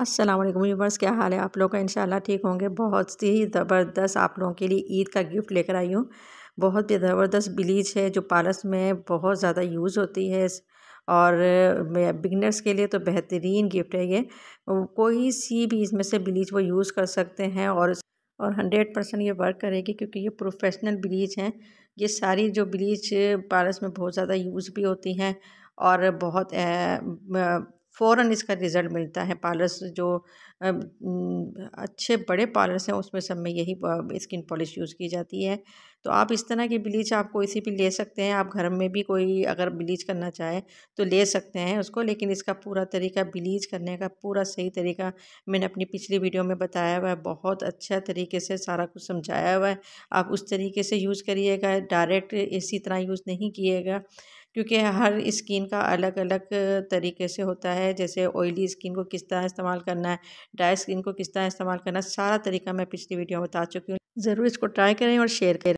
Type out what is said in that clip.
अस्सलाम वालेकुम व्यूवर्स क्या हाल है आप लोग का इंशाल्लाह ठीक होंगे बहुत ही ज़बरदस्त आप लोगों के लिए ईद का गिफ्ट लेकर आई हूँ बहुत ही ज़बरदस्त ब्लीच है जो पार्लर्स में बहुत ज़्यादा यूज़ होती है और बिगनर्स के लिए तो बेहतरीन गिफ्ट है ये कोई सी भी इसमें से ब्लीच वो यूज़ कर सकते हैं और और हंड्रेड परसेंट ये वर्क करेगी क्योंकि ये प्रोफेशनल ब्लीच हैं ये सारी जो ब्लीच पार्लर्स में बहुत ज़्यादा यूज़ भी होती हैं और बहुत फ़ौर इसका रिज़ल्ट मिलता है पार्लर्स जो अच्छे बड़े पार्लर्स हैं उसमें सब में यही स्किन पॉलिश यूज़ की जाती है तो आप इस तरह की ब्लीच आप कोई सी भी ले सकते हैं आप घर में भी कोई अगर ब्लीच करना चाहे तो ले सकते हैं उसको लेकिन इसका पूरा तरीका ब्लीच करने का पूरा सही तरीका मैंने अपनी पिछली वीडियो में बताया हुआ है बहुत अच्छा तरीके से सारा कुछ समझाया हुआ है आप उस तरीके से यूज़ करिएगा डायरेक्ट इसी तरह यूज़ नहीं किएगा क्योंकि हर स्किन का अलग अलग तरीके से होता है जैसे ऑयली स्किन को किस तरह इस्तेमाल करना है ड्राई स्किन को किस तरह इस्तेमाल करना है सारा तरीका मैं पिछली वीडियो में बता चुकी हूँ ज़रूर इसको ट्राई करें और शेयर करें